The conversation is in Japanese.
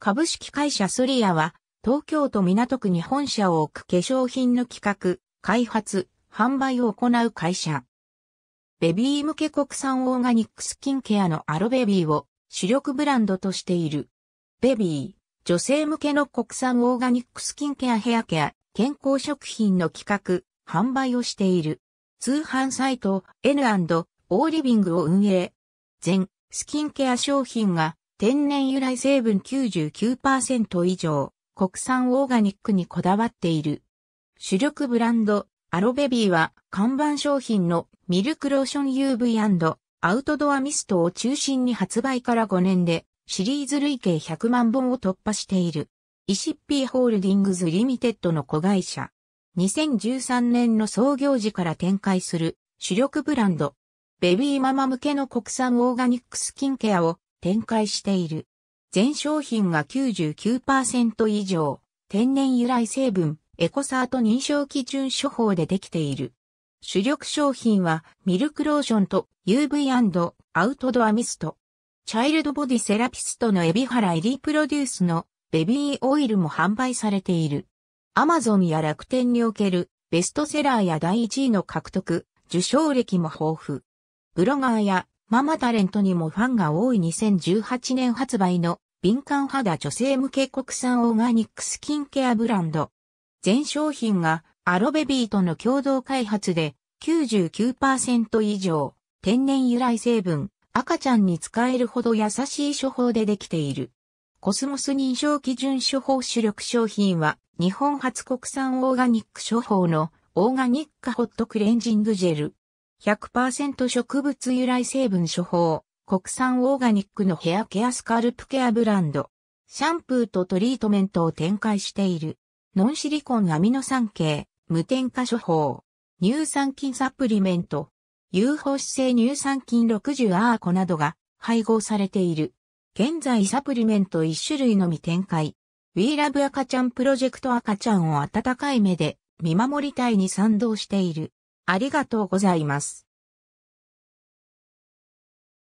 株式会社スリアは、東京都港区に本社を置く化粧品の企画、開発、販売を行う会社。ベビー向け国産オーガニックスキンケアのアロベビーを主力ブランドとしている。ベビー、女性向けの国産オーガニックスキンケアヘアケア、健康食品の企画、販売をしている。通販サイト N&O リビングを運営。全スキンケア商品が天然由来成分99%以上、国産オーガニックにこだわっている。主力ブランド、アロベビーは看板商品のミルクローション UV& アウトドアミストを中心に発売から5年でシリーズ累計100万本を突破している。イシッピーホールディングズリミテッドの子会社。2013年の創業時から展開する主力ブランド。ベビーママ向けの国産オーガニックスキンケアを展開している。全商品が99%以上、天然由来成分、エコサート認証基準処方でできている。主力商品は、ミルクローションと UV& アウトドアミスト。チャイルドボディセラピストのエビハラエリープロデュースのベビーオイルも販売されている。アマゾンや楽天におけるベストセラーや第1位の獲得、受賞歴も豊富。ブロガーやママタレントにもファンが多い2018年発売の敏感肌女性向け国産オーガニックスキンケアブランド。全商品がアロベビーとの共同開発で99%以上天然由来成分赤ちゃんに使えるほど優しい処方でできている。コスモス認証基準処方主力商品は日本初国産オーガニック処方のオーガニックホットクレンジングジェル100%植物由来成分処方、国産オーガニックのヘアケアスカルプケアブランド、シャンプーとトリートメントを展開している、ノンシリコンアミノ酸系、無添加処方、乳酸菌サプリメント、有保湿性乳酸菌60アーコなどが配合されている。現在サプリメント1種類のみ展開。We Love 赤ちゃんプロジェクト赤ちゃんを温かい目で見守りたいに賛同している。ありがとうございます。